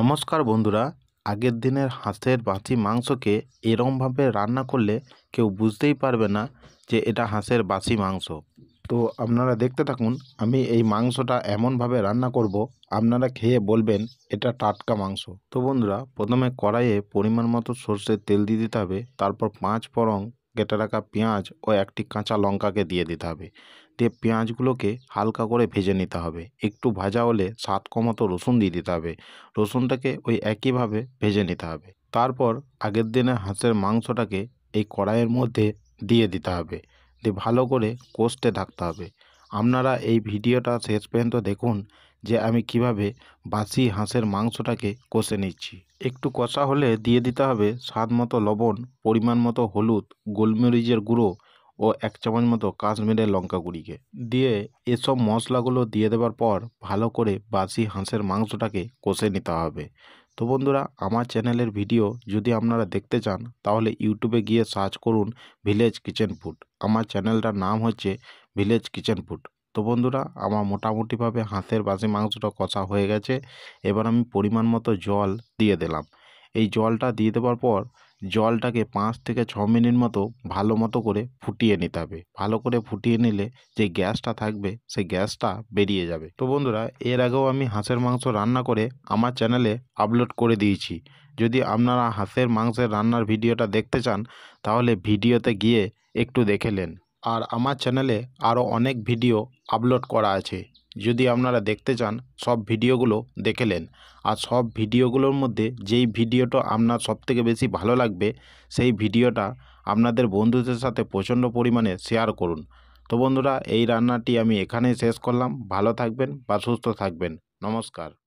নমস্কার বন্ধুরা আগের দিনের হাঁসের বাঁচি মাংসকে এরমভাবে রান্না করলে কেউ বুঝতেই পারবে না যে এটা হাঁসের বাসি মাংস তো আপনারা দেখতে থাকুন আমি এই মাংসটা এমনভাবে রান্না করব আপনারা খেয়ে বলবেন এটা টাটকা মাংস তো বন্ধুরা প্রথমে কড়াইয়ে পরিমাণ মতো সর্ষের তেল দিয়ে দিতে হবে তারপর পাঁচ পরং কেটে রাখা পেঁয়াজ ও একটি কাঁচা লঙ্কাকে দিয়ে দিতে হবে দিয়ে পেঁয়াজগুলোকে হালকা করে ভেজে নিতে হবে একটু ভাজা হলে স্বাদ কমতো রসুন দিয়ে দিতে হবে রসুনটাকে ওই একইভাবে ভেজে নিতে হবে তারপর আগের দিনে হাঁসের মাংসটাকে এই কড়াইয়ের মধ্যে দিয়ে দিতে হবে দিয়ে ভালো করে কোষতে ঢাকতে হবে আপনারা এই ভিডিওটা শেষ পর্যন্ত দেখুন যে আমি কিভাবে বাসি হাঁসের মাংসটাকে কষে নিচ্ছি একটু কষা হলে দিয়ে দিতে হবে স্বাদ মতো লবণ পরিমাণ মতো হলুদ গোলমরিচের গুঁড়ো ও এক চামচ মতো কাশ্মীরের লঙ্কা গুঁড়িকে দিয়ে এসব মশলাগুলো দিয়ে দেওয়ার পর ভালো করে বাসি হাঁসের মাংসটাকে কষে নিতে হবে তো বন্ধুরা আমার চ্যানেলের ভিডিও যদি আপনারা দেখতে চান তাহলে ইউটিউবে গিয়ে সার্চ করুন ভিলেজ কিচেন ফুড আমার চ্যানেলটার নাম হচ্ছে ভিলেজ কিচেন ফুড তো বন্ধুরা আমার মোটামুটিভাবে হাঁসের বাসি মাংসটা কষা হয়ে গেছে এবার আমি পরিমাণ মতো জল দিয়ে দিলাম এই জলটা দিয়ে দেওয়ার পর জলটাকে পাঁচ থেকে ছ মিনিট মতো ভালো মতো করে ফুটিয়ে নিতে হবে ভালো করে ফুটিয়ে নিলে যে গ্যাসটা থাকবে সেই গ্যাসটা বেরিয়ে যাবে তো বন্ধুরা এর আগেও আমি হাঁসের মাংস রান্না করে আমার চ্যানেলে আপলোড করে দিয়েছি যদি আপনারা হাঁসের মাংসের রান্নার ভিডিওটা দেখতে চান তাহলে ভিডিওতে গিয়ে একটু দেখে নেন আর আমার চ্যানেলে আরও অনেক ভিডিও আপলোড করা আছে যদি আপনারা দেখতে চান সব ভিডিওগুলো দেখে নেন আর সব ভিডিওগুলোর মধ্যে যেই ভিডিওটা আপনার সবথেকে বেশি ভালো লাগবে সেই ভিডিওটা আপনাদের বন্ধুদের সাথে প্রচণ্ড পরিমাণে শেয়ার করুন তো বন্ধুরা এই রান্নাটি আমি এখানেই শেষ করলাম ভালো থাকবেন বা সুস্থ থাকবেন নমস্কার